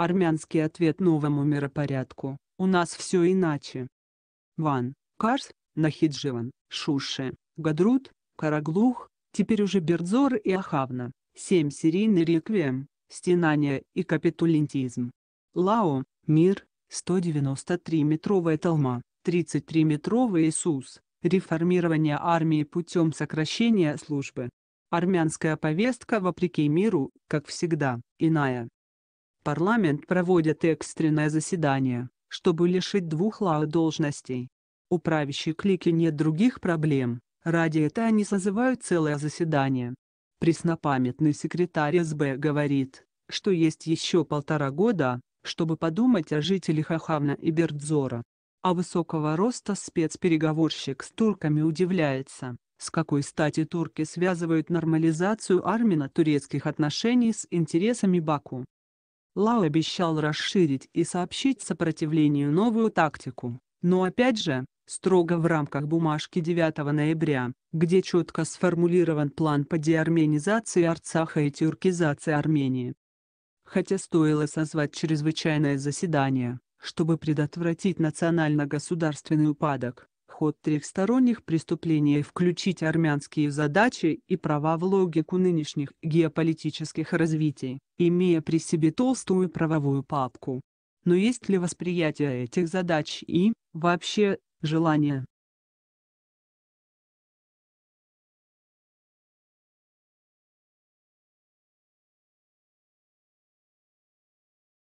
Армянский ответ новому миропорядку. У нас все иначе. Ван, Карс, Нахидживан, Шуши, Гадрут, Караглух, теперь уже Бердзор и Ахавна, семь серийный реквием, стенания и капитулентизм. Лао, мир, 193-метровая толма, 33-метровый Иисус, реформирование армии путем сокращения службы. Армянская повестка вопреки миру, как всегда, иная парламент проводит экстренное заседание, чтобы лишить двух Лао должностей. У правящей клики нет других проблем, ради этого они созывают целое заседание. Преснопамятный секретарь СБ говорит, что есть еще полтора года, чтобы подумать о жителях Ахавна и Бердзора. А высокого роста спецпереговорщик с турками удивляется, с какой стати турки связывают нормализацию армяно-турецких отношений с интересами Баку. Лау обещал расширить и сообщить сопротивлению новую тактику, но опять же, строго в рамках бумажки 9 ноября, где четко сформулирован план по деарменизации Арцаха и тюркизации Армении. Хотя стоило созвать чрезвычайное заседание, чтобы предотвратить национально-государственный упадок, подход трехсторонних преступлений включить армянские задачи и права в логику нынешних геополитических развитий, имея при себе толстую правовую папку. Но есть ли восприятие этих задач и, вообще, желание?